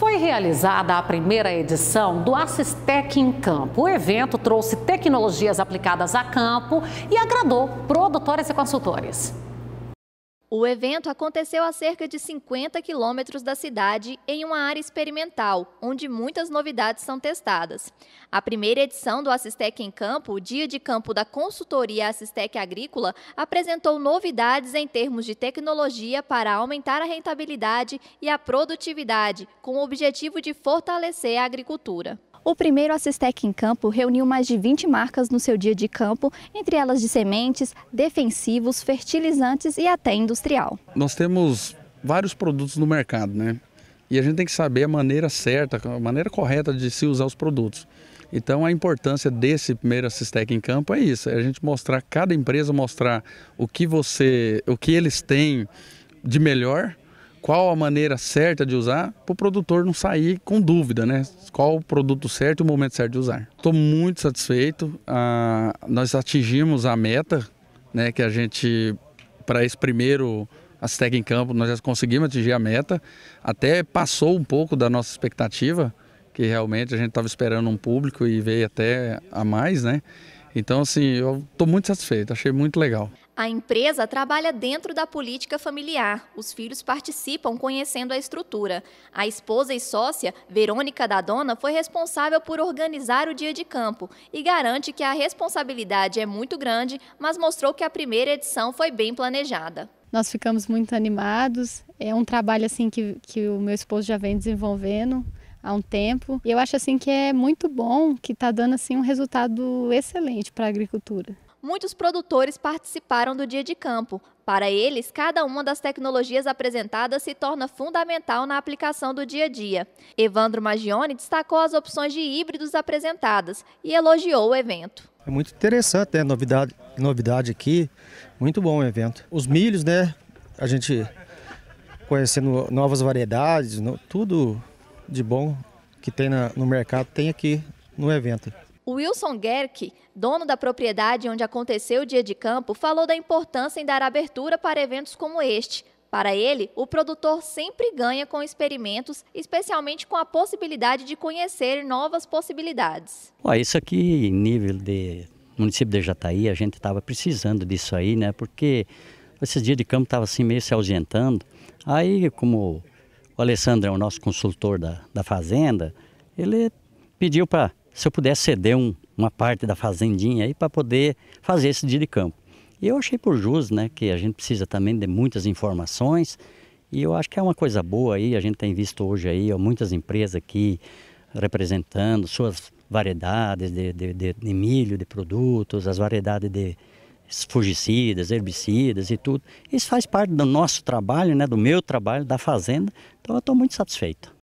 Foi realizada a primeira edição do Assistec em Campo. O evento trouxe tecnologias aplicadas a campo e agradou produtores e consultores. O evento aconteceu a cerca de 50 quilômetros da cidade, em uma área experimental, onde muitas novidades são testadas. A primeira edição do Assistec em Campo, o dia de campo da consultoria Assistec Agrícola, apresentou novidades em termos de tecnologia para aumentar a rentabilidade e a produtividade, com o objetivo de fortalecer a agricultura. O primeiro Assistec em Campo reuniu mais de 20 marcas no seu dia de campo, entre elas de sementes, defensivos, fertilizantes e até industrial. Nós temos vários produtos no mercado, né? E a gente tem que saber a maneira certa, a maneira correta de se usar os produtos. Então a importância desse primeiro Assistec em campo é isso, é a gente mostrar cada empresa mostrar o que você, o que eles têm de melhor qual a maneira certa de usar para o produtor não sair com dúvida, né? Qual o produto certo e o momento certo de usar. Estou muito satisfeito. Ah, nós atingimos a meta, né? Que a gente para esse primeiro Aztec em campo nós já conseguimos atingir a meta. Até passou um pouco da nossa expectativa, que realmente a gente estava esperando um público e veio até a mais, né? Então, assim, eu estou muito satisfeito, achei muito legal. A empresa trabalha dentro da política familiar. Os filhos participam conhecendo a estrutura. A esposa e sócia, Verônica Dadona, foi responsável por organizar o dia de campo e garante que a responsabilidade é muito grande, mas mostrou que a primeira edição foi bem planejada. Nós ficamos muito animados. É um trabalho assim que, que o meu esposo já vem desenvolvendo há um tempo. E eu acho assim que é muito bom, que está dando assim um resultado excelente para a agricultura muitos produtores participaram do dia de campo. Para eles, cada uma das tecnologias apresentadas se torna fundamental na aplicação do dia a dia. Evandro Magione destacou as opções de híbridos apresentadas e elogiou o evento. É muito interessante, né? Novidade, novidade aqui. Muito bom o evento. Os milhos, né? A gente conhecendo novas variedades, tudo de bom que tem na, no mercado tem aqui no evento. Wilson Gerke, dono da propriedade onde aconteceu o dia de campo, falou da importância em dar abertura para eventos como este. Para ele, o produtor sempre ganha com experimentos, especialmente com a possibilidade de conhecer novas possibilidades. Ué, isso aqui, em nível de município de Jataí, a gente estava precisando disso aí, né? Porque esses dias de campo estava assim meio se ausentando. Aí, como o Alessandro é o nosso consultor da, da fazenda, ele pediu para se eu pudesse ceder um, uma parte da fazendinha aí para poder fazer esse dia de campo. E eu achei por justo, né, que a gente precisa também de muitas informações e eu acho que é uma coisa boa aí, a gente tem visto hoje aí ó, muitas empresas aqui representando suas variedades de, de, de, de milho, de produtos, as variedades de fugicidas, herbicidas e tudo. Isso faz parte do nosso trabalho, né, do meu trabalho, da fazenda, então eu estou muito satisfeito.